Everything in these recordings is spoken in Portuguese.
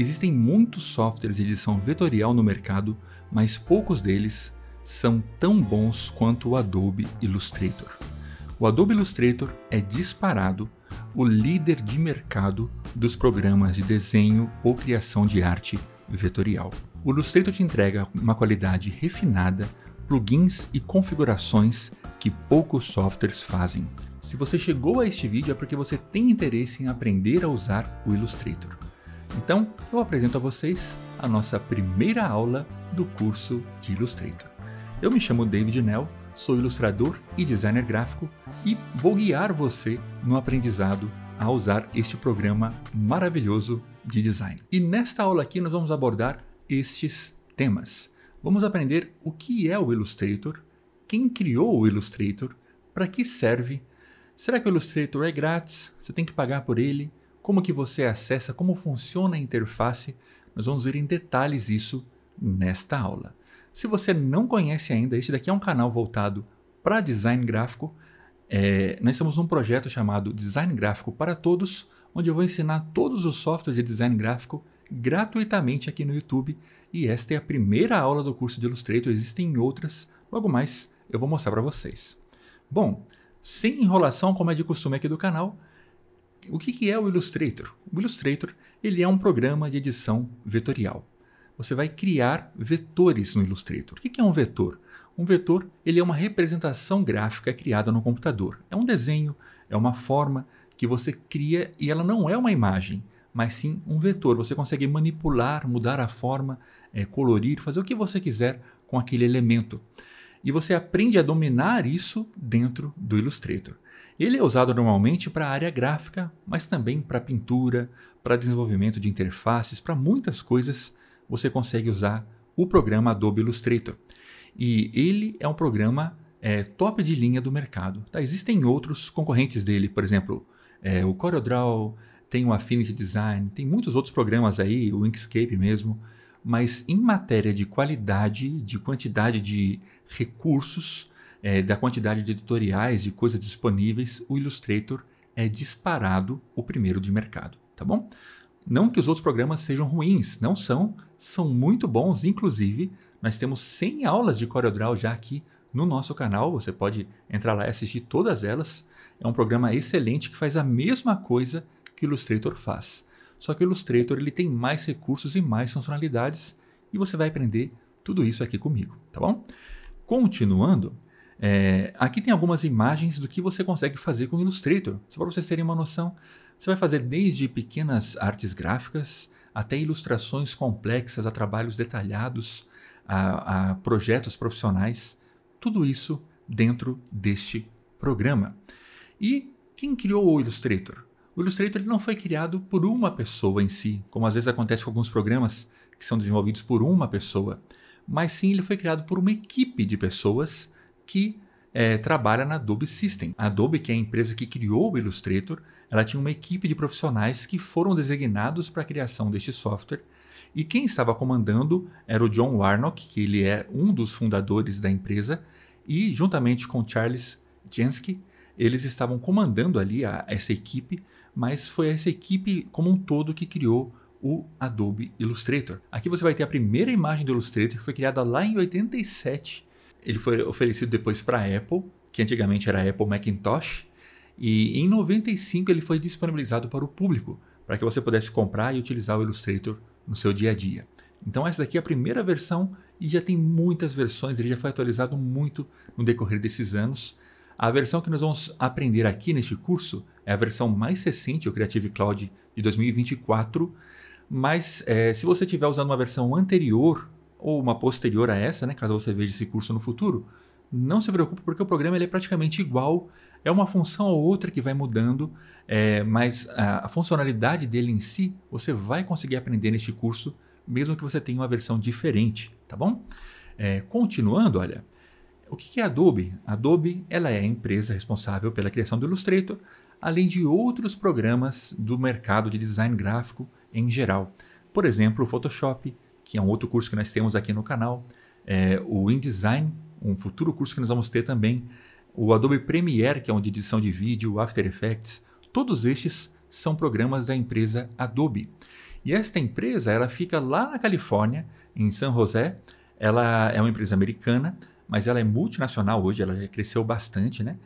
Existem muitos softwares de edição vetorial no mercado, mas poucos deles são tão bons quanto o Adobe Illustrator. O Adobe Illustrator é disparado o líder de mercado dos programas de desenho ou criação de arte vetorial. O Illustrator te entrega uma qualidade refinada, plugins e configurações que poucos softwares fazem. Se você chegou a este vídeo é porque você tem interesse em aprender a usar o Illustrator. Então, eu apresento a vocês a nossa primeira aula do curso de Illustrator. Eu me chamo David Nell, sou ilustrador e designer gráfico e vou guiar você no aprendizado a usar este programa maravilhoso de design. E nesta aula aqui nós vamos abordar estes temas. Vamos aprender o que é o Illustrator, quem criou o Illustrator, para que serve, será que o Illustrator é grátis, você tem que pagar por ele, como que você acessa, como funciona a interface. Nós vamos ver em detalhes isso nesta aula. Se você não conhece ainda, este daqui é um canal voltado para design gráfico. É, nós estamos num projeto chamado Design Gráfico para Todos, onde eu vou ensinar todos os softwares de design gráfico gratuitamente aqui no YouTube. E esta é a primeira aula do curso de Illustrator, existem outras, logo mais eu vou mostrar para vocês. Bom, sem enrolação, como é de costume aqui do canal, o que é o Illustrator? O Illustrator ele é um programa de edição vetorial. Você vai criar vetores no Illustrator. O que é um vetor? Um vetor ele é uma representação gráfica criada no computador. É um desenho, é uma forma que você cria e ela não é uma imagem, mas sim um vetor. Você consegue manipular, mudar a forma, é, colorir, fazer o que você quiser com aquele elemento. E você aprende a dominar isso dentro do Illustrator. Ele é usado normalmente para a área gráfica, mas também para pintura, para desenvolvimento de interfaces, para muitas coisas você consegue usar o programa Adobe Illustrator. E ele é um programa é, top de linha do mercado. Tá? Existem outros concorrentes dele, por exemplo, é, o CorelDRAW, tem o Affinity Design, tem muitos outros programas aí, o Inkscape mesmo. Mas em matéria de qualidade, de quantidade de recursos, é, da quantidade de tutoriais de coisas disponíveis, o Illustrator é disparado o primeiro de mercado, tá bom? Não que os outros programas sejam ruins, não são, são muito bons, inclusive nós temos 100 aulas de CorelDRAW já aqui no nosso canal, você pode entrar lá e assistir todas elas. É um programa excelente que faz a mesma coisa que o Illustrator faz. Só que o Illustrator ele tem mais recursos e mais funcionalidades e você vai aprender tudo isso aqui comigo, tá bom? Continuando, é, aqui tem algumas imagens do que você consegue fazer com o Illustrator, só para vocês terem uma noção. Você vai fazer desde pequenas artes gráficas até ilustrações complexas a trabalhos detalhados, a, a projetos profissionais, tudo isso dentro deste programa. E quem criou o Illustrator? O Illustrator não foi criado por uma pessoa em si, como às vezes acontece com alguns programas que são desenvolvidos por uma pessoa, mas sim ele foi criado por uma equipe de pessoas que é, trabalha na Adobe System. A Adobe, que é a empresa que criou o Illustrator, ela tinha uma equipe de profissionais que foram designados para a criação deste software. E quem estava comandando era o John Warnock, que ele é um dos fundadores da empresa, e juntamente com Charles Jensky, eles estavam comandando ali a, essa equipe, mas foi essa equipe como um todo que criou o Adobe Illustrator. Aqui você vai ter a primeira imagem do Illustrator que foi criada lá em 87 ele foi oferecido depois para a Apple, que antigamente era Apple Macintosh, e em 95 ele foi disponibilizado para o público, para que você pudesse comprar e utilizar o Illustrator no seu dia a dia. Então essa daqui é a primeira versão e já tem muitas versões, ele já foi atualizado muito no decorrer desses anos. A versão que nós vamos aprender aqui neste curso é a versão mais recente, o Creative Cloud de 2024, mas é, se você estiver usando uma versão anterior ou uma posterior a essa, né, caso você veja esse curso no futuro, não se preocupe porque o programa ele é praticamente igual, é uma função ou outra que vai mudando, é, mas a, a funcionalidade dele em si você vai conseguir aprender neste curso, mesmo que você tenha uma versão diferente, tá bom? É, continuando, olha, o que é a Adobe? Adobe ela é a empresa responsável pela criação do Illustrator, além de outros programas do mercado de design gráfico em geral. Por exemplo, o Photoshop, que é um outro curso que nós temos aqui no canal, é, o InDesign, um futuro curso que nós vamos ter também, o Adobe Premiere, que é um de edição de vídeo, After Effects, todos estes são programas da empresa Adobe. E esta empresa, ela fica lá na Califórnia, em San José, ela é uma empresa americana, mas ela é multinacional hoje, ela cresceu bastante, né?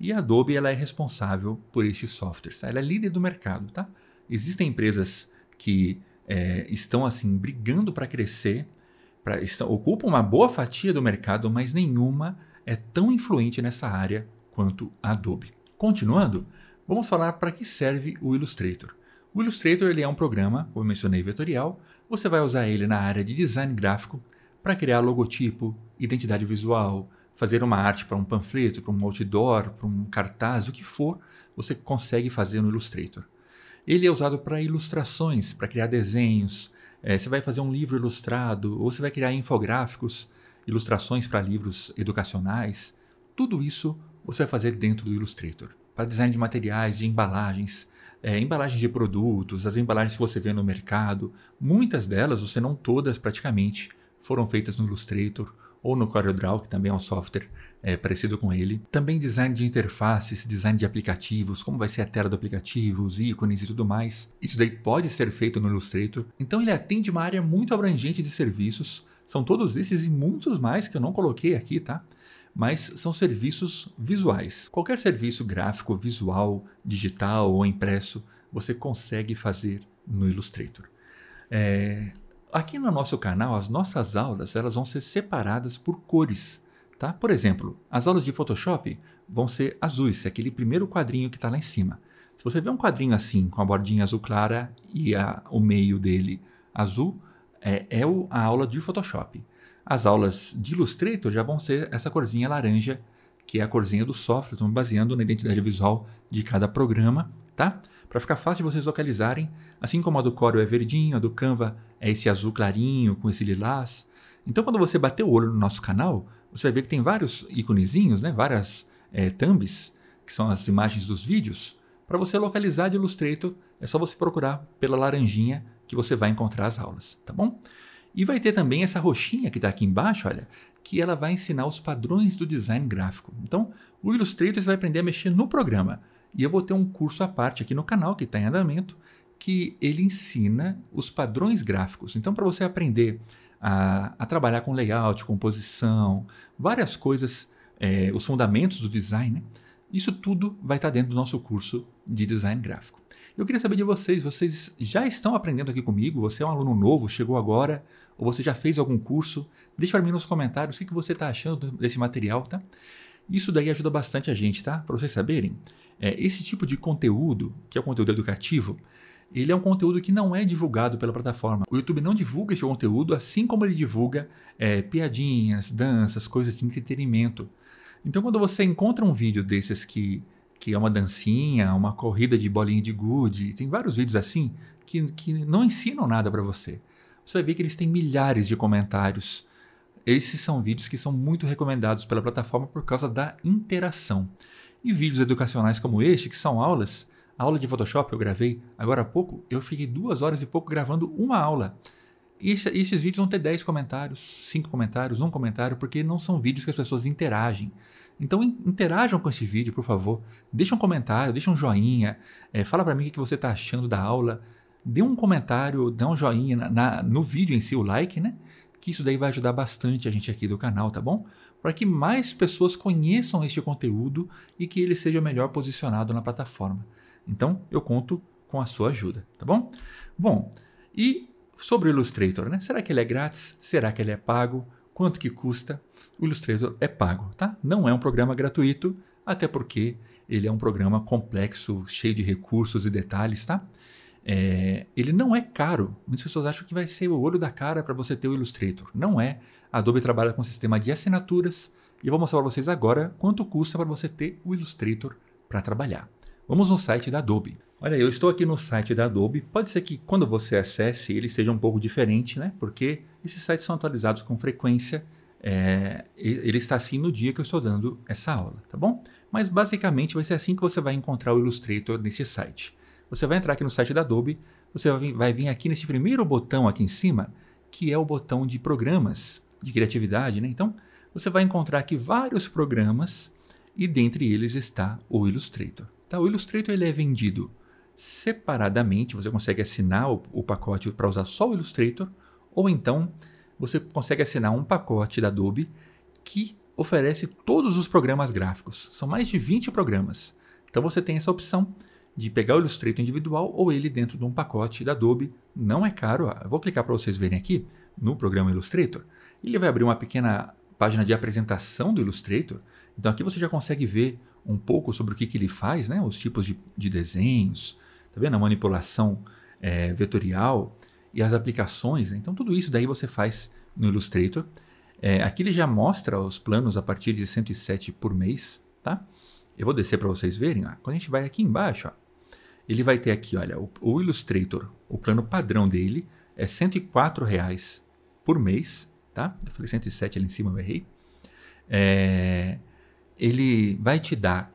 E a Adobe, ela é responsável por estes softwares, tá? ela é líder do mercado, tá? Existem empresas que é, estão assim brigando para crescer, pra, estão, ocupam uma boa fatia do mercado, mas nenhuma é tão influente nessa área quanto a Adobe. Continuando, vamos falar para que serve o Illustrator. O Illustrator ele é um programa, como eu mencionei, vetorial. Você vai usar ele na área de design gráfico para criar logotipo, identidade visual, fazer uma arte para um panfleto, para um outdoor, para um cartaz, o que for, você consegue fazer no Illustrator. Ele é usado para ilustrações, para criar desenhos. É, você vai fazer um livro ilustrado, ou você vai criar infográficos, ilustrações para livros educacionais. Tudo isso você vai fazer dentro do Illustrator. Para design de materiais, de embalagens, é, embalagens de produtos, as embalagens que você vê no mercado, muitas delas, ou se não todas praticamente, foram feitas no Illustrator ou no CorelDRAW, que também é um software é, parecido com ele. Também design de interfaces, design de aplicativos, como vai ser a tela do aplicativo, os ícones e tudo mais. Isso daí pode ser feito no Illustrator. Então ele atende uma área muito abrangente de serviços. São todos esses e muitos mais que eu não coloquei aqui, tá? mas são serviços visuais. Qualquer serviço gráfico, visual, digital ou impresso, você consegue fazer no Illustrator. É... Aqui no nosso canal, as nossas aulas elas vão ser separadas por cores. Tá? Por exemplo, as aulas de Photoshop vão ser azuis, é aquele primeiro quadrinho que está lá em cima. Se você vê um quadrinho assim, com a bordinha azul clara e a, o meio dele azul, é, é o, a aula de Photoshop. As aulas de Illustrator já vão ser essa corzinha laranja, que é a corzinha do software, estamos baseando na identidade visual de cada programa, tá? Para ficar fácil de vocês localizarem, assim como a do Corel é verdinho, a do Canva é esse azul clarinho com esse lilás. Então, quando você bater o olho no nosso canal, você vai ver que tem vários íconezinhos, né? várias é, thumbs, que são as imagens dos vídeos. Para você localizar de Illustrator, é só você procurar pela laranjinha que você vai encontrar as aulas, tá bom? E vai ter também essa roxinha que está aqui embaixo, olha, que ela vai ensinar os padrões do design gráfico. Então, o Illustrator você vai aprender a mexer no programa. E eu vou ter um curso à parte aqui no canal, que está em andamento, que ele ensina os padrões gráficos. Então, para você aprender a, a, trabalhar com layout, composição, várias coisas, é, os fundamentos do design, né? Isso tudo vai estar dentro do nosso curso de design gráfico. Eu queria saber de vocês, vocês já estão aprendendo aqui comigo? Você é um aluno novo, chegou agora, ou você já fez algum curso? Deixe para mim nos comentários o que, que você está achando desse material, tá? Isso daí ajuda bastante a gente, tá? Para vocês saberem, é, esse tipo de conteúdo, que é o conteúdo educativo, ele é um conteúdo que não é divulgado pela plataforma. O YouTube não divulga esse conteúdo, assim como ele divulga é, piadinhas, danças, coisas de entretenimento. Então, quando você encontra um vídeo desses que, que é uma dancinha, uma corrida de bolinha de gude, tem vários vídeos assim que, que não ensinam nada para você. Você vai ver que eles têm milhares de comentários. Esses são vídeos que são muito recomendados pela plataforma por causa da interação. E vídeos educacionais como este, que são aulas, a aula de Photoshop eu gravei agora há pouco, eu fiquei duas horas e pouco gravando uma aula. E esses vídeos vão ter 10 comentários, 5 comentários, 1 comentário, porque não são vídeos que as pessoas interagem. Então interajam com esse vídeo, por favor. Deixa um comentário, deixa um joinha, é, fala para mim o que você está achando da aula. Dê um comentário, dá um joinha na, na, no vídeo em si, o like, né? Que isso daí vai ajudar bastante a gente aqui do canal, tá bom? Para que mais pessoas conheçam este conteúdo e que ele seja melhor posicionado na plataforma. Então eu conto com a sua ajuda, tá bom? Bom, e sobre o Illustrator, né? Será que ele é grátis? Será que ele é pago? Quanto que custa? O Illustrator é pago, tá? Não é um programa gratuito, até porque ele é um programa complexo, cheio de recursos e detalhes, tá? É, ele não é caro. Muitas pessoas acham que vai ser o olho da cara para você ter o Illustrator. Não é. A Adobe trabalha com um sistema de assinaturas e eu vou mostrar para vocês agora quanto custa para você ter o Illustrator para trabalhar. Vamos no site da Adobe. Olha, eu estou aqui no site da Adobe. Pode ser que quando você acesse ele seja um pouco diferente, né? Porque esses sites são atualizados com frequência. É, ele está assim no dia que eu estou dando essa aula, tá bom? Mas basicamente vai ser assim que você vai encontrar o Illustrator nesse site. Você vai entrar aqui no site da Adobe, você vai vir, vai vir aqui nesse primeiro botão aqui em cima, que é o botão de programas, de criatividade, né? Então, você vai encontrar aqui vários programas e dentre eles está o Illustrator. Tá? O Illustrator ele é vendido separadamente, você consegue assinar o, o pacote para usar só o Illustrator, ou então você consegue assinar um pacote da Adobe que oferece todos os programas gráficos. São mais de 20 programas. Então você tem essa opção de pegar o Illustrator individual ou ele dentro de um pacote da Adobe. Não é caro. Eu vou clicar para vocês verem aqui no programa Illustrator. Ele vai abrir uma pequena página de apresentação do Illustrator. Então aqui você já consegue ver um pouco sobre o que, que ele faz, né? os tipos de, de desenhos, tá vendo? a manipulação é, vetorial e as aplicações. Né? Então, tudo isso daí você faz no Illustrator. É, aqui ele já mostra os planos a partir de 107 por mês. Tá? Eu vou descer para vocês verem. Ó. Quando a gente vai aqui embaixo, ó, ele vai ter aqui, olha, o, o Illustrator, o plano padrão dele é 104 reais por mês. Tá? Eu falei 107 ali em cima, eu errei. É, ele vai te dar,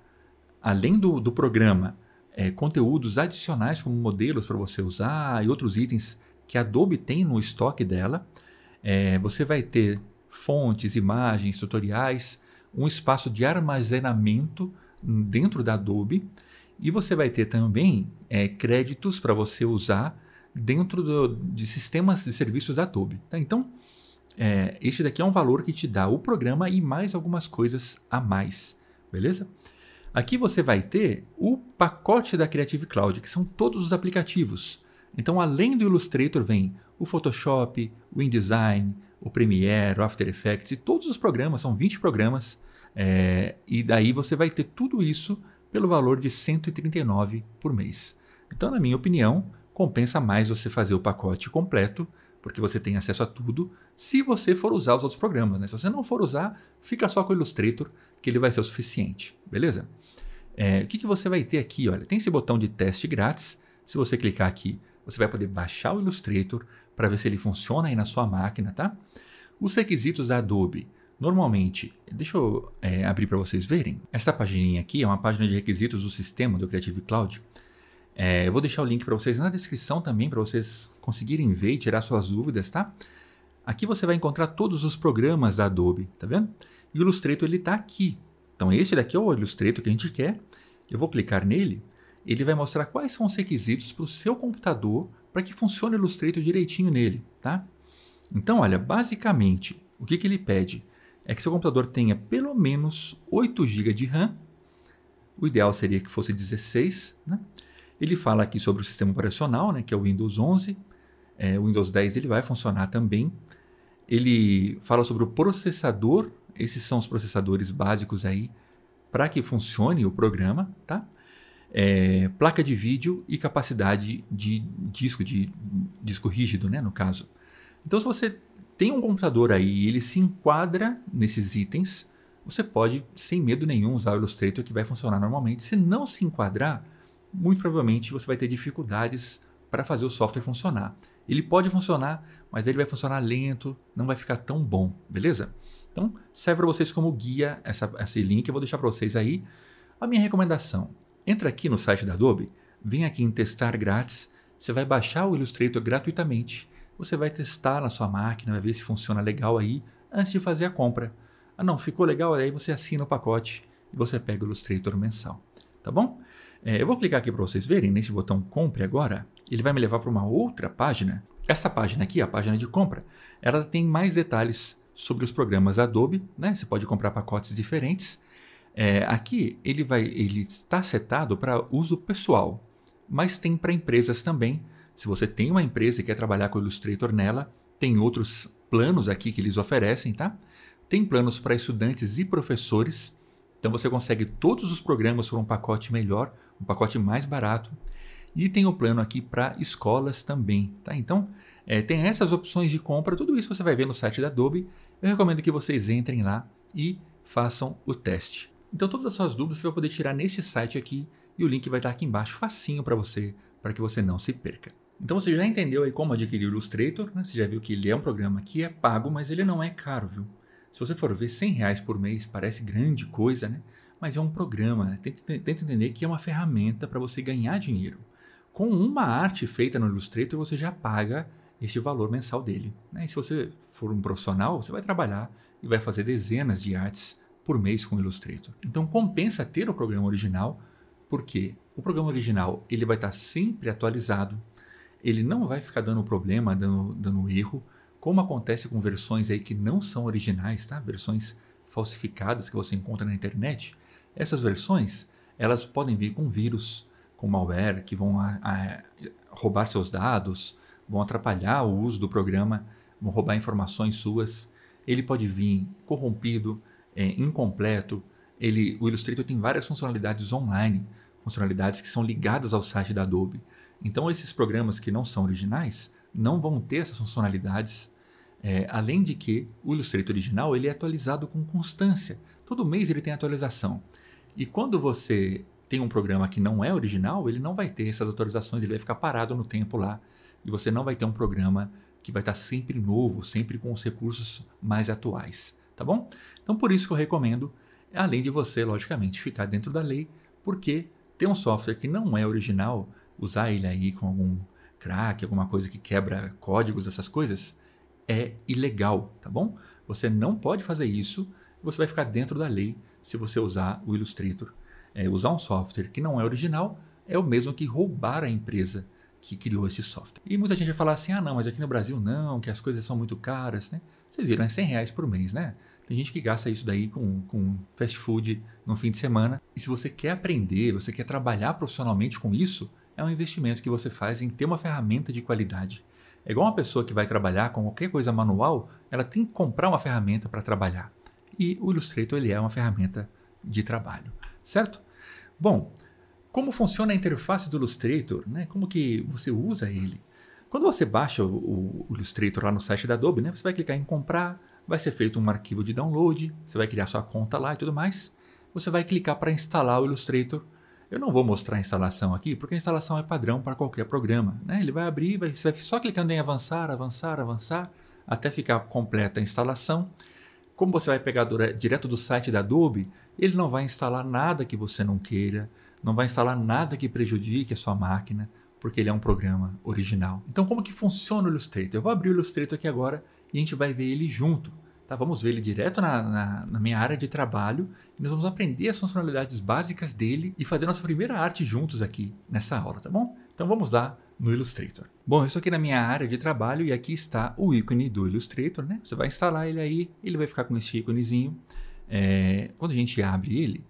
além do, do programa, é, conteúdos adicionais como modelos para você usar e outros itens que a Adobe tem no estoque dela. É, você vai ter fontes, imagens, tutoriais, um espaço de armazenamento dentro da Adobe e você vai ter também é, créditos para você usar dentro do, de sistemas de serviços da Adobe. Tá? Então, é, este daqui é um valor que te dá o programa e mais algumas coisas a mais, beleza? Aqui você vai ter o pacote da Creative Cloud, que são todos os aplicativos. Então, além do Illustrator, vem o Photoshop, o InDesign, o Premiere, o After Effects e todos os programas, são 20 programas. É, e daí você vai ter tudo isso pelo valor de 139 por mês. Então, na minha opinião, compensa mais você fazer o pacote completo, porque você tem acesso a tudo, se você for usar os outros programas. Né? Se você não for usar, fica só com o Illustrator, que ele vai ser o suficiente, beleza? É, o que, que você vai ter aqui? Olha, tem esse botão de teste grátis. Se você clicar aqui, você vai poder baixar o Illustrator para ver se ele funciona aí na sua máquina, tá? Os requisitos da Adobe. Normalmente, deixa eu é, abrir para vocês verem. Essa pagininha aqui é uma página de requisitos do sistema do Creative Cloud. É, eu vou deixar o link para vocês na descrição também, para vocês conseguirem ver e tirar suas dúvidas, tá? Aqui você vai encontrar todos os programas da Adobe, tá vendo? E o Illustrator ele está aqui. Então esse daqui é o Illustrator que a gente quer. Eu vou clicar nele. Ele vai mostrar quais são os requisitos para o seu computador para que funcione o Illustrator direitinho nele, tá? Então olha, basicamente o que, que ele pede é que seu computador tenha pelo menos 8 GB de RAM. O ideal seria que fosse 16, né? Ele fala aqui sobre o sistema operacional, né, que é o Windows 11, é, o Windows 10 ele vai funcionar também. Ele fala sobre o processador, esses são os processadores básicos aí para que funcione o programa, tá? É, placa de vídeo e capacidade de disco, de disco rígido, né, no caso. Então, se você tem um computador aí e ele se enquadra nesses itens, você pode, sem medo nenhum, usar o Illustrator que vai funcionar normalmente. Se não se enquadrar, muito provavelmente você vai ter dificuldades para fazer o software funcionar. Ele pode funcionar, mas ele vai funcionar lento, não vai ficar tão bom, beleza? Então, serve para vocês como guia essa, esse link, eu vou deixar para vocês aí. A minha recomendação, entra aqui no site da Adobe, vem aqui em testar grátis, você vai baixar o Illustrator gratuitamente, você vai testar na sua máquina, vai ver se funciona legal aí, antes de fazer a compra. Ah não, ficou legal, aí você assina o pacote e você pega o Illustrator mensal, tá bom? É, eu vou clicar aqui para vocês verem nesse botão compre agora, ele vai me levar para uma outra página. Essa página aqui, a página de compra, ela tem mais detalhes sobre os programas Adobe, né? Você pode comprar pacotes diferentes. É, aqui ele vai, ele está setado para uso pessoal, mas tem para empresas também. Se você tem uma empresa e quer trabalhar com o Illustrator nela, tem outros planos aqui que eles oferecem, tá? Tem planos para estudantes e professores. Então você consegue todos os programas por um pacote melhor, um pacote mais barato. E tem o plano aqui para escolas também, tá? Então, é, tem essas opções de compra, tudo isso você vai ver no site da Adobe. Eu recomendo que vocês entrem lá e façam o teste. Então, todas as suas dúvidas você vai poder tirar neste site aqui e o link vai estar aqui embaixo, facinho para você, para que você não se perca. Então, você já entendeu aí como adquirir o Illustrator, né? você já viu que ele é um programa que é pago, mas ele não é caro, viu? Se você for ver 100 reais por mês, parece grande coisa, né? Mas é um programa, né? tenta, tenta entender que é uma ferramenta para você ganhar dinheiro. Com uma arte feita no Illustrator, você já paga esse valor mensal dele. Né? E se você for um profissional, você vai trabalhar e vai fazer dezenas de artes por mês com o Illustrator. Então compensa ter o programa original, porque o programa original ele vai estar sempre atualizado, ele não vai ficar dando problema, dando, dando erro, como acontece com versões aí que não são originais, tá? Versões falsificadas que você encontra na internet. Essas versões, elas podem vir com vírus, com malware, que vão a, a roubar seus dados, vão atrapalhar o uso do programa, vão roubar informações suas. Ele pode vir corrompido, é, incompleto. Ele, o Illustrator tem várias funcionalidades online, funcionalidades que são ligadas ao site da Adobe. Então, esses programas que não são originais não vão ter essas funcionalidades. É, além de que o Illustrator original ele é atualizado com constância. Todo mês ele tem atualização. E quando você tem um programa que não é original, ele não vai ter essas atualizações, ele vai ficar parado no tempo lá. E você não vai ter um programa que vai estar sempre novo, sempre com os recursos mais atuais, tá bom? Então por isso que eu recomendo, além de você, logicamente, ficar dentro da lei, porque ter um software que não é original, usar ele aí com algum crack, alguma coisa que quebra códigos, essas coisas, é ilegal, tá bom? Você não pode fazer isso, você vai ficar dentro da lei se você usar o Illustrator é, usar um software que não é original é o mesmo que roubar a empresa que criou esse software. E muita gente vai falar assim, ah não, mas aqui no Brasil não, que as coisas são muito caras, né? Vocês viram, é 100 reais por mês, né? Tem gente que gasta isso daí com, com fast food no fim de semana. E se você quer aprender, você quer trabalhar profissionalmente com isso, é um investimento que você faz em ter uma ferramenta de qualidade. É igual uma pessoa que vai trabalhar com qualquer coisa manual, ela tem que comprar uma ferramenta para trabalhar. E o Illustrator ele é uma ferramenta de trabalho certo? Bom, como funciona a interface do Illustrator, né? Como que você usa ele? Quando você baixa o, o Illustrator lá no site da Adobe, né? Você vai clicar em comprar, vai ser feito um arquivo de download, você vai criar sua conta lá e tudo mais. Você vai clicar para instalar o Illustrator. Eu não vou mostrar a instalação aqui, porque a instalação é padrão para qualquer programa, né? Ele vai abrir, vai, você vai só clicando em avançar, avançar, avançar, até ficar completa a instalação. Como você vai pegar direto do site da Adobe, ele não vai instalar nada que você não queira, não vai instalar nada que prejudique a sua máquina, porque ele é um programa original. Então, como que funciona o Illustrator? Eu vou abrir o Illustrator aqui agora e a gente vai ver ele junto. Tá? Vamos ver ele direto na, na, na minha área de trabalho e nós vamos aprender as funcionalidades básicas dele e fazer nossa primeira arte juntos aqui nessa aula, tá bom? Então vamos lá no Illustrator. Bom, eu estou aqui na minha área de trabalho e aqui está o ícone do Illustrator, né? Você vai instalar ele aí, ele vai ficar com esse íconezinho. É, quando a gente abre ele,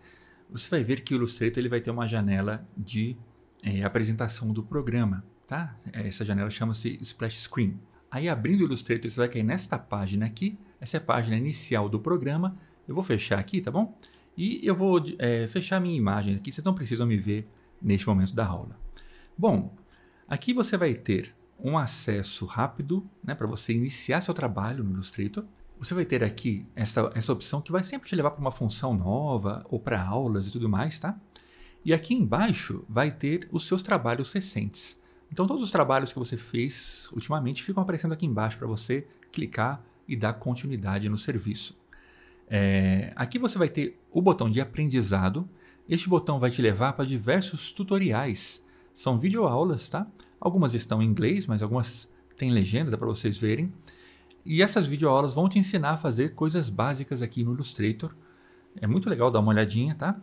você vai ver que o Illustrator ele vai ter uma janela de é, apresentação do programa, tá? É, essa janela chama-se Splash Screen. Aí abrindo o Illustrator, você vai cair nesta página aqui, essa é a página inicial do programa. Eu vou fechar aqui, tá bom? E eu vou é, fechar minha imagem aqui, vocês não precisam me ver neste momento da aula. Bom, aqui você vai ter um acesso rápido né, para você iniciar seu trabalho no Illustrator. Você vai ter aqui essa, essa opção que vai sempre te levar para uma função nova ou para aulas e tudo mais, tá? E aqui embaixo vai ter os seus trabalhos recentes. Então todos os trabalhos que você fez ultimamente ficam aparecendo aqui embaixo para você clicar e dar continuidade no serviço. É, aqui você vai ter o botão de aprendizado. Este botão vai te levar para diversos tutoriais são videoaulas, tá? Algumas estão em inglês, mas algumas têm legenda, dá para vocês verem. E essas videoaulas vão te ensinar a fazer coisas básicas aqui no Illustrator. É muito legal dar uma olhadinha, tá?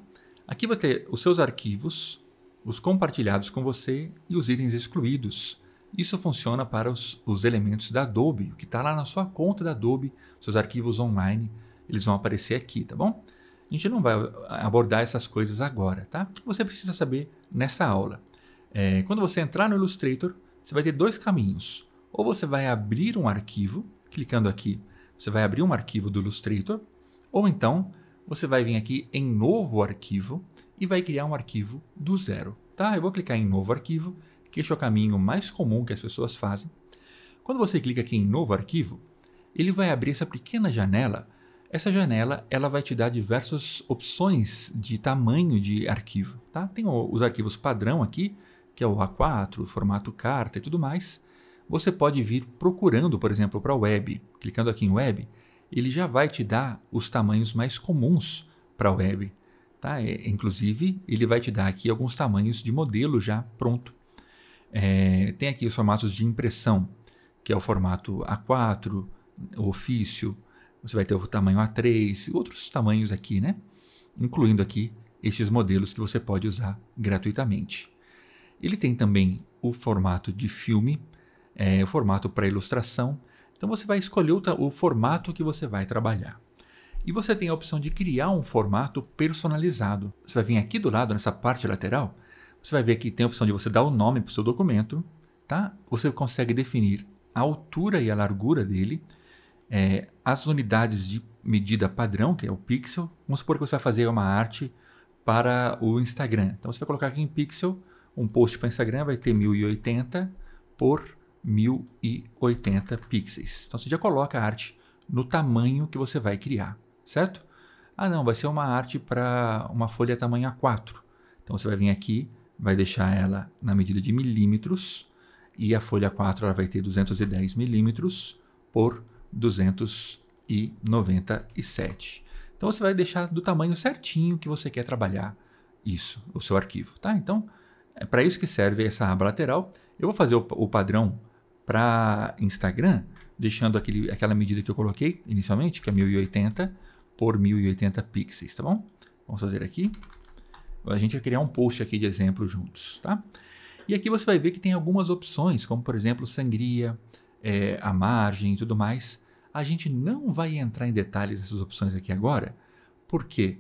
Aqui vai ter os seus arquivos, os compartilhados com você e os itens excluídos. Isso funciona para os, os elementos da Adobe, o que está lá na sua conta da Adobe, seus arquivos online, eles vão aparecer aqui, tá bom? A gente não vai abordar essas coisas agora, tá? O que você precisa saber nessa aula? É, quando você entrar no Illustrator, você vai ter dois caminhos. Ou você vai abrir um arquivo, clicando aqui, você vai abrir um arquivo do Illustrator, ou então você vai vir aqui em novo arquivo e vai criar um arquivo do zero. Tá? Eu vou clicar em novo arquivo, que este é o caminho mais comum que as pessoas fazem. Quando você clica aqui em novo arquivo, ele vai abrir essa pequena janela. Essa janela ela vai te dar diversas opções de tamanho de arquivo. Tá? Tem os arquivos padrão aqui, que é o A4, o formato carta e tudo mais, você pode vir procurando, por exemplo, para a web. Clicando aqui em web, ele já vai te dar os tamanhos mais comuns para a web. Tá? É, inclusive, ele vai te dar aqui alguns tamanhos de modelo já pronto. É, tem aqui os formatos de impressão, que é o formato A4, o ofício, você vai ter o tamanho A3, outros tamanhos aqui, né? Incluindo aqui estes modelos que você pode usar gratuitamente. Ele tem também o formato de filme, é, o formato para ilustração. Então você vai escolher o, o formato que você vai trabalhar. E você tem a opção de criar um formato personalizado. Você vai vir aqui do lado, nessa parte lateral, você vai ver que tem a opção de você dar o nome para o seu documento, tá? Você consegue definir a altura e a largura dele, é, as unidades de medida padrão, que é o pixel. Vamos supor que você vai fazer uma arte para o Instagram. Então você vai colocar aqui em pixel um post para Instagram vai ter 1080 por 1080 pixels. Então você já coloca a arte no tamanho que você vai criar, certo? Ah não, vai ser uma arte para uma folha tamanho A4. Então você vai vir aqui, vai deixar ela na medida de milímetros e a folha 4 ela vai ter 210 milímetros por 297. Então você vai deixar do tamanho certinho que você quer trabalhar isso, o seu arquivo, tá? Então é para isso que serve essa aba lateral. Eu vou fazer o, o padrão para Instagram, deixando aquele, aquela medida que eu coloquei inicialmente, que é 1080 por 1080 pixels, tá bom? Vamos fazer aqui. A gente vai criar um post aqui de exemplo juntos, tá? E aqui você vai ver que tem algumas opções, como por exemplo sangria, é, a margem e tudo mais. A gente não vai entrar em detalhes nessas opções aqui agora, porque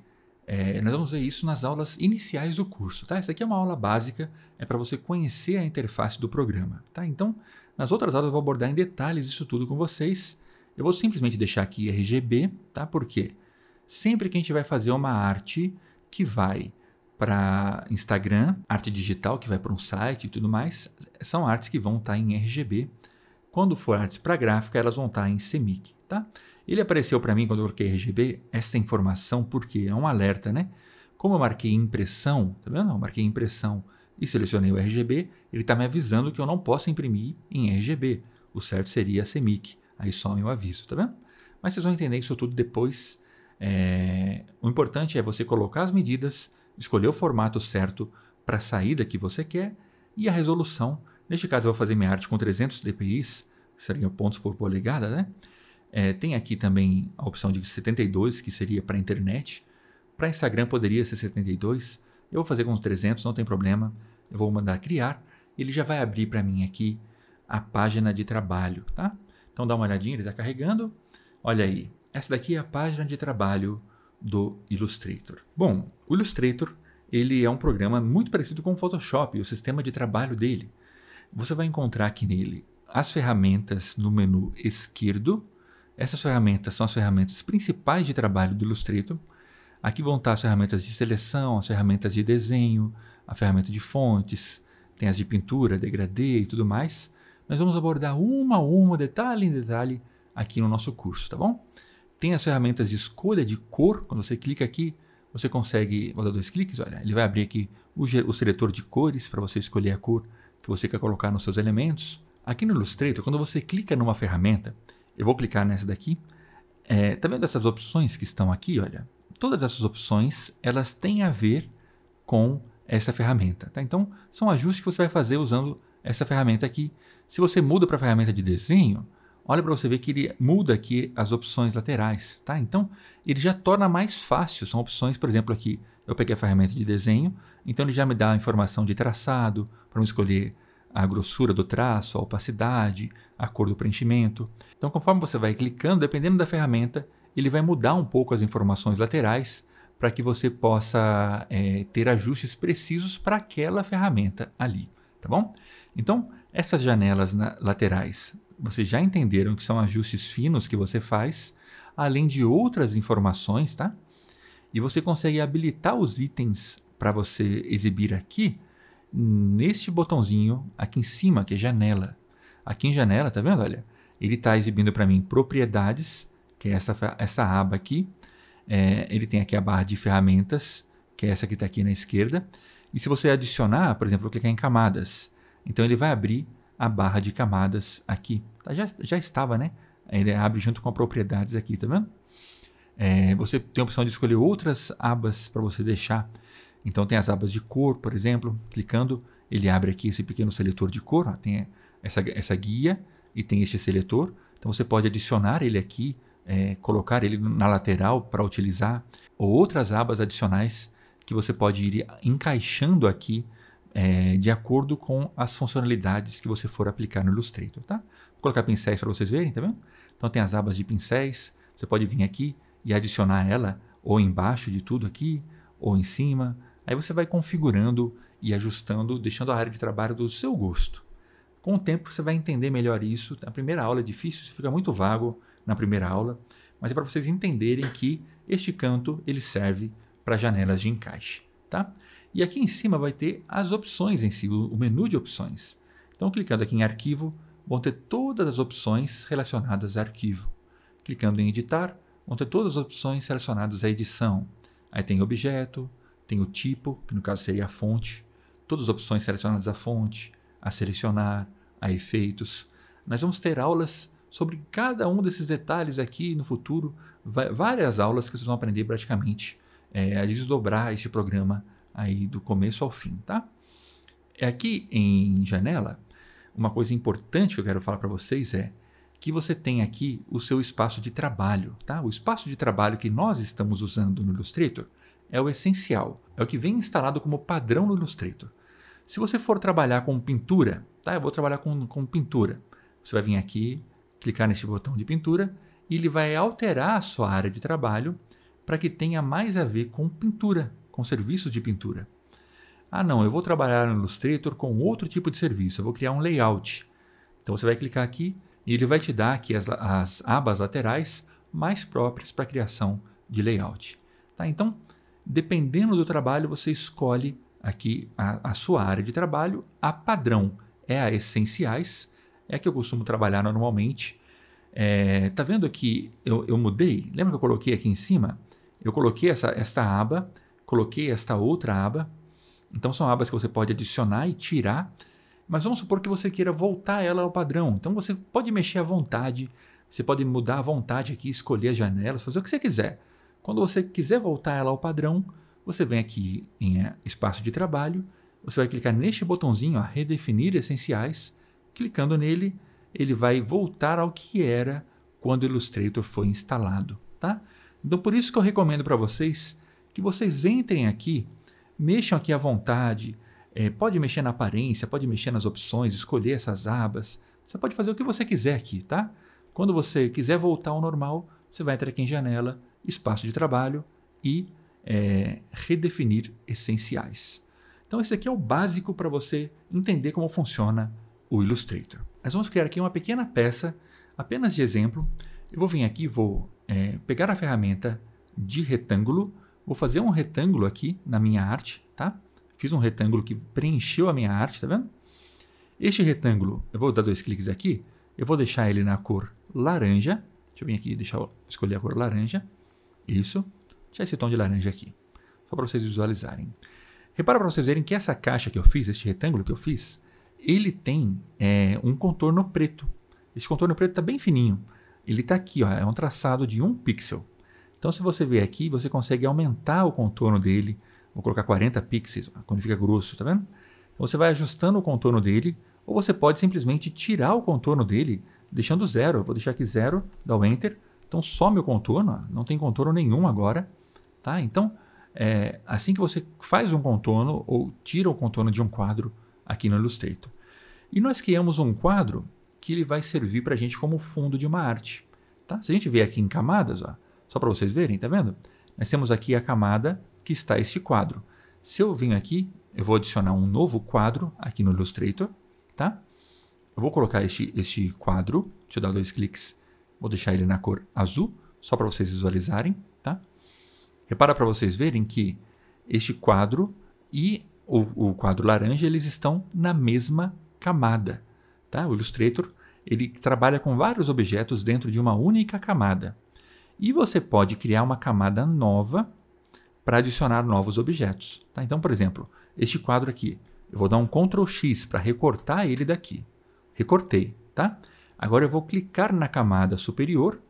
é, nós vamos ver isso nas aulas iniciais do curso, tá? Essa aqui é uma aula básica, é para você conhecer a interface do programa, tá? Então, nas outras aulas eu vou abordar em detalhes isso tudo com vocês. Eu vou simplesmente deixar aqui RGB, tá? Porque sempre que a gente vai fazer uma arte que vai para Instagram, arte digital que vai para um site e tudo mais, são artes que vão estar tá em RGB. Quando for artes para gráfica, elas vão estar tá em CMYK, tá? Ele apareceu para mim quando eu coloquei RGB, essa informação, porque é um alerta, né? Como eu marquei impressão, tá vendo? Eu marquei impressão e selecionei o RGB, ele está me avisando que eu não posso imprimir em RGB. O certo seria a CMYK, aí some o aviso, tá vendo? Mas vocês vão entender isso tudo depois. É... O importante é você colocar as medidas, escolher o formato certo para a saída que você quer e a resolução. Neste caso, eu vou fazer minha arte com 300 dpi, que seriam pontos por polegada, né? É, tem aqui também a opção de 72, que seria para internet. Para Instagram poderia ser 72. Eu vou fazer com os 300, não tem problema. Eu vou mandar criar. Ele já vai abrir para mim aqui a página de trabalho, tá? Então dá uma olhadinha, ele está carregando. Olha aí, essa daqui é a página de trabalho do Illustrator. Bom, o Illustrator ele é um programa muito parecido com o Photoshop, o sistema de trabalho dele. Você vai encontrar aqui nele as ferramentas no menu esquerdo essas ferramentas são as ferramentas principais de trabalho do Illustrator. Aqui vão estar as ferramentas de seleção, as ferramentas de desenho, a ferramenta de fontes, tem as de pintura, degradê e tudo mais. Nós vamos abordar uma a uma, detalhe em detalhe, aqui no nosso curso, tá bom? Tem as ferramentas de escolha de cor, quando você clica aqui, você consegue, vou dar dois cliques, olha, ele vai abrir aqui o, o seletor de cores para você escolher a cor que você quer colocar nos seus elementos. Aqui no Illustrator, quando você clica numa ferramenta, eu vou clicar nessa daqui. É, tá vendo essas opções que estão aqui? Olha, todas essas opções elas têm a ver com essa ferramenta. Tá? Então, são ajustes que você vai fazer usando essa ferramenta aqui. Se você muda para a ferramenta de desenho, olha para você ver que ele muda aqui as opções laterais. Tá? Então, ele já torna mais fácil. São opções, por exemplo, aqui eu peguei a ferramenta de desenho, então ele já me dá a informação de traçado, para eu escolher a grossura do traço, a opacidade, a cor do preenchimento. Então, conforme você vai clicando, dependendo da ferramenta, ele vai mudar um pouco as informações laterais para que você possa é, ter ajustes precisos para aquela ferramenta ali, tá bom? Então, essas janelas na, laterais, vocês já entenderam que são ajustes finos que você faz, além de outras informações, tá? E você consegue habilitar os itens para você exibir aqui neste botãozinho aqui em cima, que é janela. Aqui em janela, tá vendo? Olha, ele está exibindo para mim propriedades, que é essa, essa aba aqui. É, ele tem aqui a barra de ferramentas, que é essa que está aqui na esquerda. E se você adicionar, por exemplo, clicar em camadas, então ele vai abrir a barra de camadas aqui. Tá, já, já estava, né? Ele abre junto com propriedades aqui, tá vendo? É, você tem a opção de escolher outras abas para você deixar. Então tem as abas de cor, por exemplo. Clicando, ele abre aqui esse pequeno seletor de cor. Ó, tem essa, essa guia e tem este seletor. Então você pode adicionar ele aqui, é, colocar ele na lateral para utilizar, ou outras abas adicionais que você pode ir encaixando aqui é, de acordo com as funcionalidades que você for aplicar no Illustrator. Tá? Vou colocar pincéis para vocês verem, tá vendo? Então tem as abas de pincéis, você pode vir aqui e adicionar ela ou embaixo de tudo aqui, ou em cima. Aí você vai configurando e ajustando, deixando a área de trabalho do seu gosto. Com o tempo você vai entender melhor isso. A primeira aula é difícil, isso fica muito vago na primeira aula, mas é para vocês entenderem que este canto ele serve para janelas de encaixe, tá? E aqui em cima vai ter as opções em si, o menu de opções. Então clicando aqui em arquivo, vão ter todas as opções relacionadas a arquivo. Clicando em editar, vão ter todas as opções relacionadas à edição. Aí tem objeto, tem o tipo, que no caso seria a fonte, todas as opções relacionadas à fonte, a selecionar, a efeitos. Nós vamos ter aulas sobre cada um desses detalhes aqui no futuro, várias aulas que vocês vão aprender praticamente é, a desdobrar este programa aí do começo ao fim, tá? É aqui em janela, uma coisa importante que eu quero falar para vocês é que você tem aqui o seu espaço de trabalho, tá? O espaço de trabalho que nós estamos usando no Illustrator é o essencial, é o que vem instalado como padrão no Illustrator. Se você for trabalhar com pintura, tá? Eu vou trabalhar com, com pintura. Você vai vir aqui, clicar nesse botão de pintura e ele vai alterar a sua área de trabalho para que tenha mais a ver com pintura, com serviços de pintura. Ah, não, eu vou trabalhar no Illustrator com outro tipo de serviço, eu vou criar um layout. Então você vai clicar aqui e ele vai te dar aqui as, as abas laterais mais próprias para a criação de layout. Tá? Então, dependendo do trabalho, você escolhe aqui a, a sua área de trabalho, a padrão é a essenciais, é a que eu costumo trabalhar normalmente. É, tá vendo que eu, eu mudei? Lembra que eu coloquei aqui em cima? Eu coloquei essa, esta aba, coloquei esta outra aba. Então são abas que você pode adicionar e tirar. Mas vamos supor que você queira voltar ela ao padrão. Então você pode mexer à vontade, você pode mudar à vontade aqui, escolher as janelas, fazer o que você quiser. Quando você quiser voltar ela ao padrão, você vem aqui em eh, espaço de trabalho, você vai clicar neste botãozinho, ó, redefinir essenciais. Clicando nele, ele vai voltar ao que era quando o Illustrator foi instalado, tá? Então por isso que eu recomendo para vocês que vocês entrem aqui, mexam aqui à vontade, é, pode mexer na aparência, pode mexer nas opções, escolher essas abas, você pode fazer o que você quiser aqui, tá? Quando você quiser voltar ao normal, você vai entrar aqui em janela, espaço de trabalho e é, redefinir essenciais. Então, esse aqui é o básico para você entender como funciona o Illustrator. Nós vamos criar aqui uma pequena peça, apenas de exemplo. Eu vou vir aqui, vou é, pegar a ferramenta de retângulo, vou fazer um retângulo aqui na minha arte, tá? Fiz um retângulo que preencheu a minha arte, tá vendo? Este retângulo, eu vou dar dois cliques aqui, eu vou deixar ele na cor laranja. Deixa eu vir aqui e escolher a cor laranja. Isso deixar esse tom de laranja aqui, só para vocês visualizarem. Repara para vocês verem que essa caixa que eu fiz, este retângulo que eu fiz, ele tem é, um contorno preto. Esse contorno preto está bem fininho. Ele está aqui, ó, é um traçado de um pixel. Então, se você ver aqui, você consegue aumentar o contorno dele. Vou colocar 40 pixels, quando fica grosso, tá vendo? Então, você vai ajustando o contorno dele, ou você pode simplesmente tirar o contorno dele, deixando zero. Eu vou deixar aqui zero, dá o Enter. Então, some o contorno, ó, não tem contorno nenhum agora. Tá? Então, é, assim que você faz um contorno ou tira o contorno de um quadro aqui no Illustrator. E nós criamos um quadro que ele vai servir para a gente como fundo de uma arte. Tá? Se a gente ver aqui em camadas, ó, só para vocês verem, tá vendo? Nós temos aqui a camada que está este quadro. Se eu vim aqui, eu vou adicionar um novo quadro aqui no Illustrator, tá? Eu vou colocar este, este quadro, deixa eu dar dois cliques, vou deixar ele na cor azul, só para vocês visualizarem, tá? Repara para vocês verem que este quadro e o, o, quadro laranja eles estão na mesma camada. Tá? O Illustrator ele trabalha com vários objetos dentro de uma única camada. E você pode criar uma camada nova para adicionar novos objetos. Tá? Então, por exemplo, este quadro aqui, eu vou dar um Ctrl X para recortar ele daqui. Recortei, tá? Agora eu vou clicar na camada superior,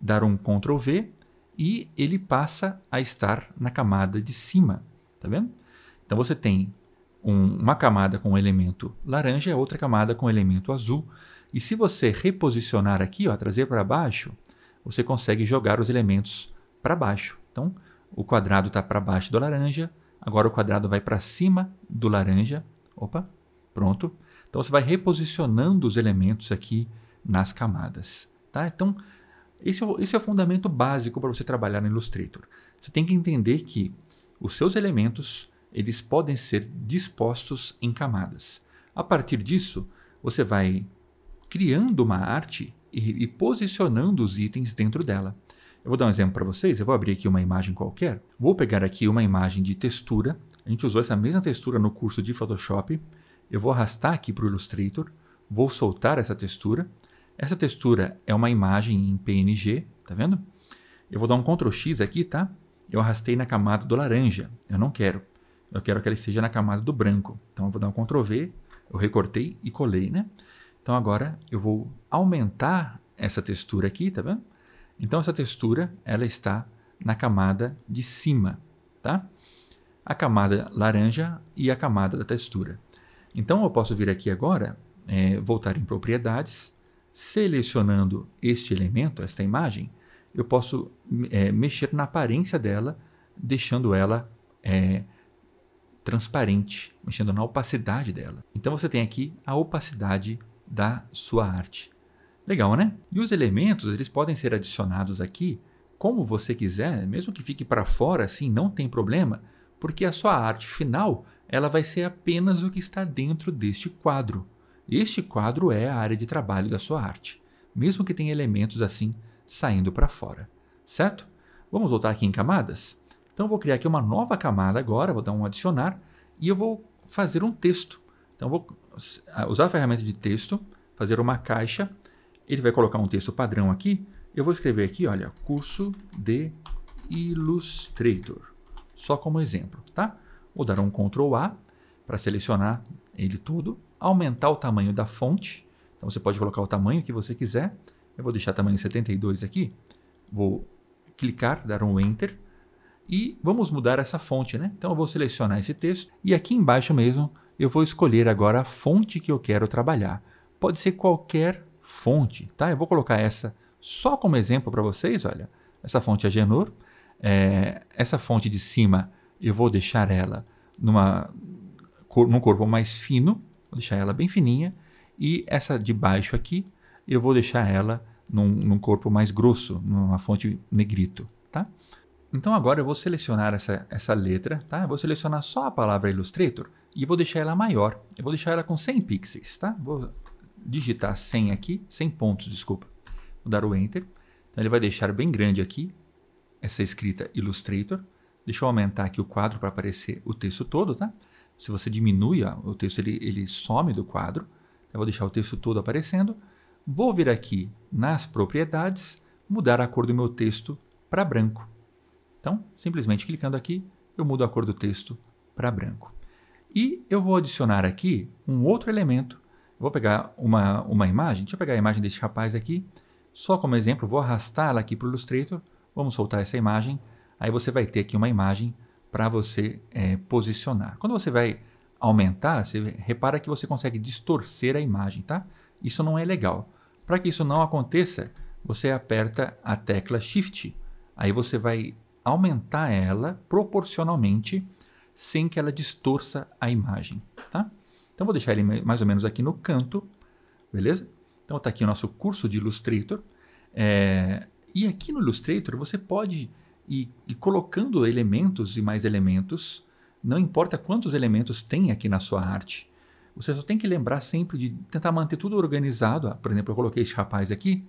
dar um Ctrl V e ele passa a estar na camada de cima, tá vendo? Então você tem um, uma camada com o elemento laranja e outra camada com o elemento azul. E se você reposicionar aqui, ó, trazer para baixo, você consegue jogar os elementos para baixo. Então o quadrado está para baixo do laranja, agora o quadrado vai para cima do laranja. Opa, pronto. Então você vai reposicionando os elementos aqui nas camadas. Tá? Então esse é, o, esse é o fundamento básico para você trabalhar no Illustrator. Você tem que entender que os seus elementos eles podem ser dispostos em camadas. A partir disso, você vai criando uma arte e, e posicionando os itens dentro dela. Eu vou dar um exemplo para vocês. Eu vou abrir aqui uma imagem qualquer. Vou pegar aqui uma imagem de textura. A gente usou essa mesma textura no curso de Photoshop. Eu vou arrastar aqui para o Illustrator. Vou soltar essa textura essa textura é uma imagem em PNG, tá vendo? Eu vou dar um Ctrl X aqui, tá? Eu arrastei na camada do laranja, eu não quero. Eu quero que ela esteja na camada do branco. Então eu vou dar um Ctrl V, eu recortei e colei, né? Então agora eu vou aumentar essa textura aqui, tá vendo? Então essa textura, ela está na camada de cima, tá? A camada laranja e a camada da textura. Então eu posso vir aqui agora, é, voltar em propriedades, Selecionando este elemento, esta imagem, eu posso é, mexer na aparência dela, deixando ela é, transparente, mexendo na opacidade dela. Então você tem aqui a opacidade da sua arte. Legal, né? E os elementos eles podem ser adicionados aqui como você quiser, mesmo que fique para fora assim, não tem problema, porque a sua arte final ela vai ser apenas o que está dentro deste quadro. Este quadro é a área de trabalho da sua arte, mesmo que tenha elementos assim saindo para fora, certo? Vamos voltar aqui em camadas? Então vou criar aqui uma nova camada agora, vou dar um adicionar e eu vou fazer um texto. Então vou usar a ferramenta de texto, fazer uma caixa, ele vai colocar um texto padrão aqui, eu vou escrever aqui, olha, curso de Illustrator, só como exemplo, tá? Vou dar um Ctrl A para selecionar ele tudo, aumentar o tamanho da fonte. Então você pode colocar o tamanho que você quiser. Eu vou deixar tamanho 72 aqui. Vou clicar, dar um Enter. E vamos mudar essa fonte, né? Então eu vou selecionar esse texto e aqui embaixo mesmo eu vou escolher agora a fonte que eu quero trabalhar. Pode ser qualquer fonte, tá? Eu vou colocar essa só como exemplo para vocês, olha. Essa fonte é Genor. É, essa fonte de cima eu vou deixar ela numa, num corpo mais fino, Vou deixar ela bem fininha. E essa de baixo aqui, eu vou deixar ela num, num corpo mais grosso, numa fonte negrito, tá? Então agora eu vou selecionar essa, essa letra, tá? Eu vou selecionar só a palavra Illustrator e vou deixar ela maior. Eu vou deixar ela com 100 pixels, tá? Vou digitar 100 aqui, 100 pontos, desculpa. Vou dar o Enter. Então ele vai deixar bem grande aqui essa escrita Illustrator. Deixa eu aumentar aqui o quadro para aparecer o texto todo, tá? Se você diminui, ó, o texto ele, ele some do quadro. Eu vou deixar o texto todo aparecendo. Vou vir aqui nas propriedades, mudar a cor do meu texto para branco. Então, simplesmente clicando aqui, eu mudo a cor do texto para branco. E eu vou adicionar aqui um outro elemento. vou pegar uma, uma imagem, deixa eu pegar a imagem desse rapaz aqui, só como exemplo, vou arrastá-la aqui para o Illustrator, vamos soltar essa imagem, aí você vai ter aqui uma imagem para você é, posicionar. Quando você vai aumentar, você repara que você consegue distorcer a imagem, tá? Isso não é legal. Para que isso não aconteça, você aperta a tecla Shift. Aí você vai aumentar ela proporcionalmente sem que ela distorça a imagem, tá? Então vou deixar ele mais ou menos aqui no canto, beleza? Então está aqui o nosso curso de Illustrator. É... E aqui no Illustrator você pode e, e colocando elementos e mais elementos, não importa quantos elementos tem aqui na sua arte. Você só tem que lembrar sempre de tentar manter tudo organizado. Ah, por exemplo, eu coloquei esse rapaz aqui,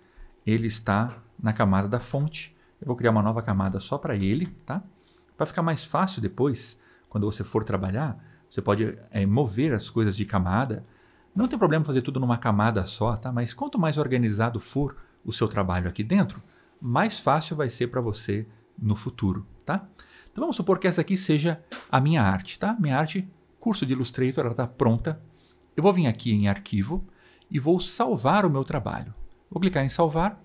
ele está na camada da fonte. Eu vou criar uma nova camada só para ele, tá? Para ficar mais fácil depois, quando você for trabalhar, você pode é, mover as coisas de camada. Não tem problema fazer tudo numa camada só, tá? Mas quanto mais organizado for o seu trabalho aqui dentro, mais fácil vai ser para você no futuro, tá? Então vamos supor que essa aqui seja a minha arte, tá? Minha arte, curso de Illustrator, ela está pronta. Eu vou vir aqui em arquivo e vou salvar o meu trabalho. Vou clicar em salvar.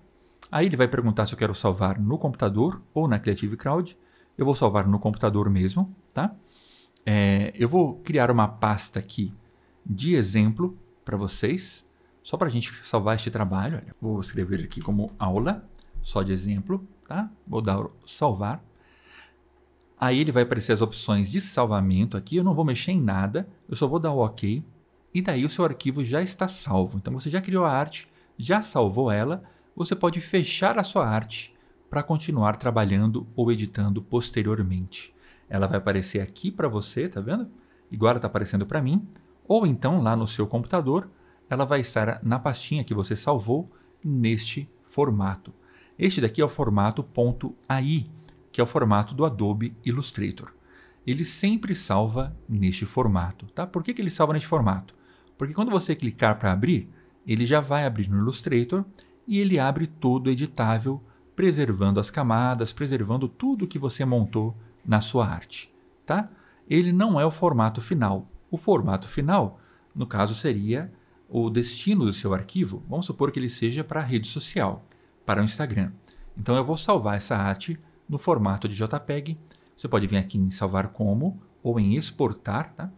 Aí ele vai perguntar se eu quero salvar no computador ou na Creative Cloud. Eu vou salvar no computador mesmo, tá? É, eu vou criar uma pasta aqui de exemplo para vocês, só para a gente salvar este trabalho. Vou escrever aqui como aula só de exemplo, tá? Vou dar salvar. Aí ele vai aparecer as opções de salvamento aqui, eu não vou mexer em nada, eu só vou dar o OK. E daí o seu arquivo já está salvo. Então você já criou a arte, já salvou ela, você pode fechar a sua arte para continuar trabalhando ou editando posteriormente. Ela vai aparecer aqui para você, tá vendo? Igual ela está aparecendo para mim. Ou então lá no seu computador, ela vai estar na pastinha que você salvou neste formato. Este daqui é o formato .ai, que é o formato do Adobe Illustrator. Ele sempre salva neste formato. Tá? Por que, que ele salva neste formato? Porque quando você clicar para abrir, ele já vai abrir no Illustrator e ele abre todo editável, preservando as camadas, preservando tudo que você montou na sua arte. Tá? Ele não é o formato final. O formato final, no caso, seria o destino do seu arquivo. Vamos supor que ele seja para a rede social para o Instagram. Então eu vou salvar essa arte no formato de JPEG. Você pode vir aqui em salvar como ou em exportar, tá?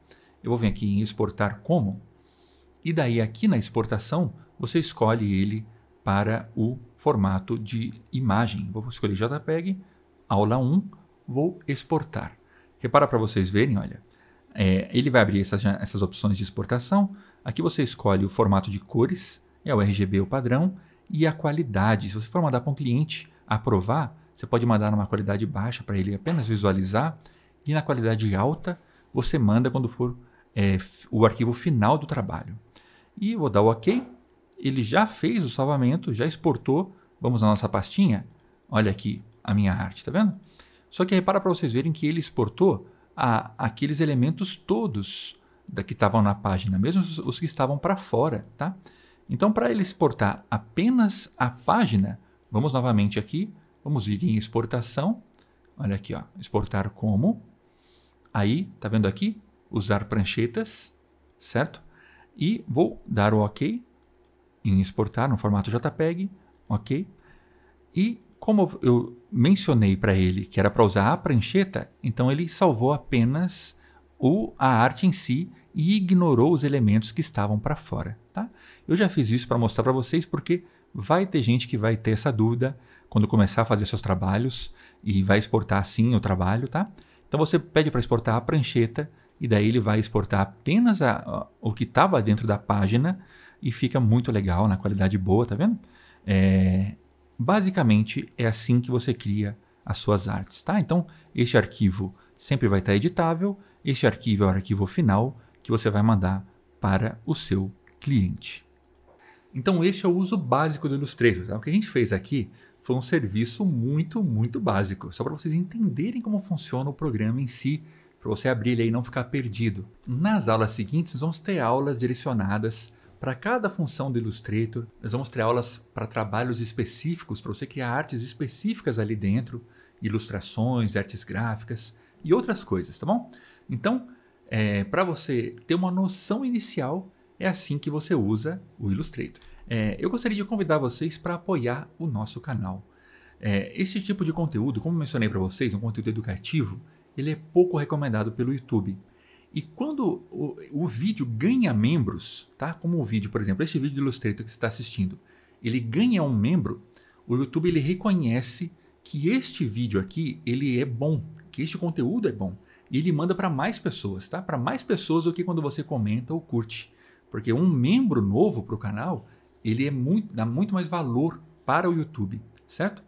Eu vou vir aqui em exportar como. E daí aqui na exportação, você escolhe ele para o formato de imagem. Vou escolher JPEG, aula 1, vou exportar. Repara para vocês verem, olha, é, ele vai abrir essas, essas opções de exportação. Aqui você escolhe o formato de cores, é o RGB o padrão, e a qualidade. Se você for mandar para um cliente aprovar, você pode mandar numa qualidade baixa para ele apenas visualizar e na qualidade alta você manda quando for é, o arquivo final do trabalho. E vou dar o OK. Ele já fez o salvamento, já exportou. Vamos na nossa pastinha. Olha aqui a minha arte, tá vendo? Só que repara para vocês verem que ele exportou a, aqueles elementos todos da que estavam na página, mesmo os, os que estavam para fora, tá? Então, para ele exportar apenas a página, vamos novamente aqui, vamos vir em exportação. Olha aqui, ó, exportar como. Aí, tá vendo aqui? Usar pranchetas, certo? E vou dar o OK em exportar no formato JPEG, OK? E como eu mencionei para ele que era para usar a prancheta, então ele salvou apenas o, a arte em si e ignorou os elementos que estavam para fora. Tá? Eu já fiz isso para mostrar para vocês porque vai ter gente que vai ter essa dúvida quando começar a fazer seus trabalhos e vai exportar sim o trabalho, tá? Então você pede para exportar a prancheta e daí ele vai exportar apenas a, a, o que estava dentro da página e fica muito legal, na qualidade boa, tá vendo? É, basicamente é assim que você cria as suas artes, tá? Então este arquivo sempre vai estar editável, este arquivo é o arquivo final que você vai mandar para o seu cliente. Então este é o uso básico do Illustrator. Tá? O que a gente fez aqui foi um serviço muito, muito básico, só para vocês entenderem como funciona o programa em si, para você abrir ele e não ficar perdido. Nas aulas seguintes, nós vamos ter aulas direcionadas para cada função do Illustrator, nós vamos ter aulas para trabalhos específicos, para você criar artes específicas ali dentro, ilustrações, artes gráficas e outras coisas, tá bom? Então, é, eh, para você ter uma noção inicial é assim que você usa o Illustrator. É, eu gostaria de convidar vocês para apoiar o nosso canal. É, esse tipo de conteúdo, como mencionei para vocês, um conteúdo educativo, ele é pouco recomendado pelo YouTube. E quando o, o, vídeo ganha membros, tá? Como o vídeo, por exemplo, este vídeo do Illustrator que você está assistindo, ele ganha um membro, o YouTube ele reconhece que este vídeo aqui ele é bom, que este conteúdo é bom, e ele manda para mais pessoas, tá? Para mais pessoas do que quando você comenta ou curte. Porque um membro novo para o canal, ele é muito, dá muito mais valor para o YouTube, certo?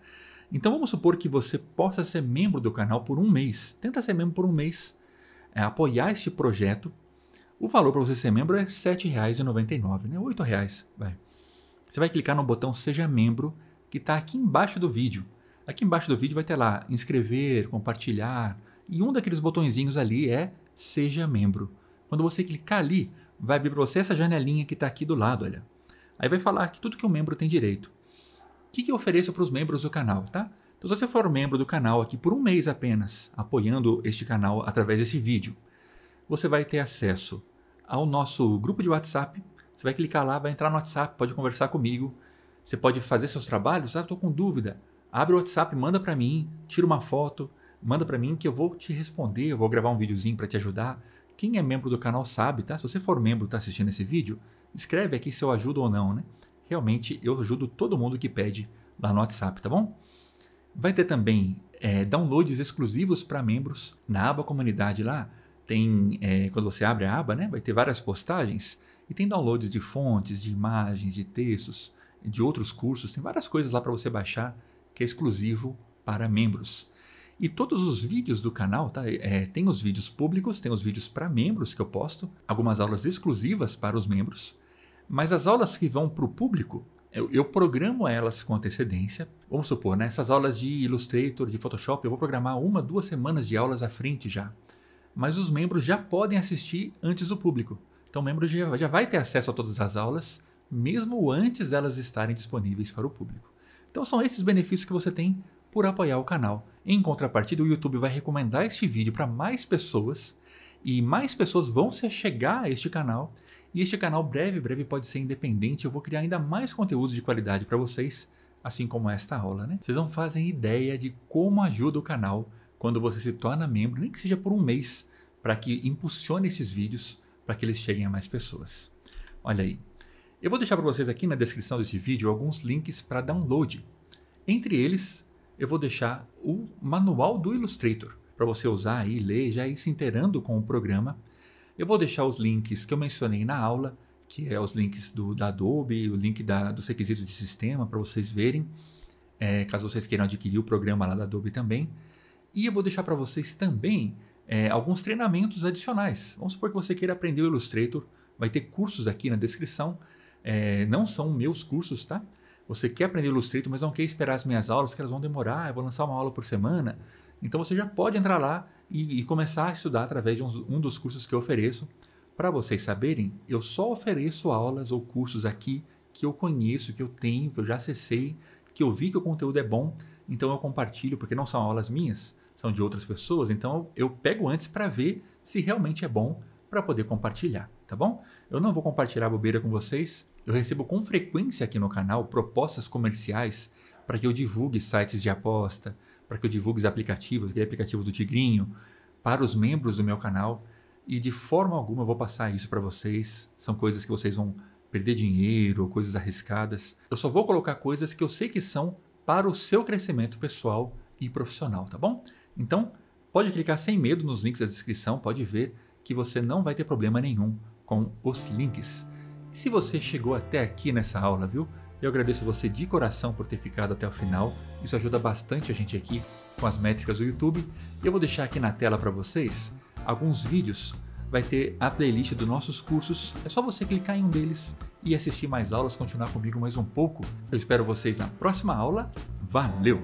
Então vamos supor que você possa ser membro do canal por um mês. Tenta ser membro por um mês, é, apoiar este projeto. O valor para você ser membro é R$ 7,99, né? R$ Vai. Você vai clicar no botão Seja Membro, que está aqui embaixo do vídeo. Aqui embaixo do vídeo vai ter lá inscrever, compartilhar, e um daqueles botõezinhos ali é Seja Membro. Quando você clicar ali, vai abrir para você essa janelinha que está aqui do lado, olha. Aí vai falar que tudo que o um membro tem direito. O que, que eu ofereço para os membros do canal, tá? Então, se você for membro do canal aqui por um mês apenas, apoiando este canal através desse vídeo, você vai ter acesso ao nosso grupo de WhatsApp. Você vai clicar lá, vai entrar no WhatsApp, pode conversar comigo. Você pode fazer seus trabalhos. Ah, estou com dúvida. Abre o WhatsApp, manda para mim, tira uma foto, manda para mim que eu vou te responder. Eu vou gravar um videozinho para te ajudar. Quem é membro do canal sabe, tá? Se você for membro e está assistindo esse vídeo, escreve aqui se eu ajudo ou não, né? Realmente eu ajudo todo mundo que pede lá no WhatsApp, tá bom? Vai ter também é, downloads exclusivos para membros na aba comunidade lá. Tem, é, quando você abre a aba, né? Vai ter várias postagens e tem downloads de fontes, de imagens, de textos, de outros cursos. Tem várias coisas lá para você baixar que é exclusivo para membros. E todos os vídeos do canal, tá? É, tem os vídeos públicos, tem os vídeos para membros que eu posto, algumas aulas exclusivas para os membros. Mas as aulas que vão para o público, eu, eu, programo elas com antecedência. Vamos supor, nessas né, aulas de Illustrator, de Photoshop, eu vou programar uma, duas semanas de aulas à frente já. Mas os membros já podem assistir antes do público. Então o membro já, já vai ter acesso a todas as aulas, mesmo antes delas estarem disponíveis para o público. Então são esses benefícios que você tem por apoiar o canal. Em contrapartida, o YouTube vai recomendar este vídeo para mais pessoas e mais pessoas vão se chegar a este canal. E este canal breve, breve pode ser independente. Eu vou criar ainda mais conteúdo de qualidade para vocês, assim como esta aula, né? Vocês não fazem ideia de como ajuda o canal quando você se torna membro, nem que seja por um mês, para que impulsione esses vídeos para que eles cheguem a mais pessoas. Olha aí. Eu vou deixar para vocês aqui na descrição desse vídeo alguns links para download. Entre eles, eu vou deixar o manual do Illustrator para você usar e ler, já ir se inteirando com o programa. Eu vou deixar os links que eu mencionei na aula, que é os links do, da Adobe, o link da, dos requisitos de sistema para vocês verem, é, caso vocês queiram adquirir o programa lá da Adobe também. E eu vou deixar para vocês também é, alguns treinamentos adicionais. Vamos supor que você queira aprender o Illustrator, vai ter cursos aqui na descrição. É, não são meus cursos, tá? Você quer aprender Illustrator, mas não quer esperar as minhas aulas, que elas vão demorar, eu vou lançar uma aula por semana. Então você já pode entrar lá e, e começar a estudar através de um, um dos cursos que eu ofereço. Para vocês saberem, eu só ofereço aulas ou cursos aqui que eu conheço, que eu tenho, que eu já acessei, que eu vi que o conteúdo é bom, então eu compartilho, porque não são aulas minhas, são de outras pessoas, então eu, eu pego antes para ver se realmente é bom para poder compartilhar, tá bom? Eu não vou compartilhar bobeira com vocês, eu recebo com frequência aqui no canal propostas comerciais para que eu divulgue sites de aposta, para que eu divulgue os aplicativos, que é aplicativo do Tigrinho, para os membros do meu canal. E de forma alguma eu vou passar isso para vocês. São coisas que vocês vão perder dinheiro, coisas arriscadas. Eu só vou colocar coisas que eu sei que são para o seu crescimento pessoal e profissional, tá bom? Então, pode clicar sem medo nos links da descrição, pode ver que você não vai ter problema nenhum com os links. Se você chegou até aqui nessa aula, viu? Eu agradeço você de coração por ter ficado até o final. Isso ajuda bastante a gente aqui com as métricas do YouTube. eu vou deixar aqui na tela para vocês alguns vídeos. Vai ter a playlist dos nossos cursos. É só você clicar em um deles e assistir mais aulas, continuar comigo mais um pouco. Eu espero vocês na próxima aula. Valeu!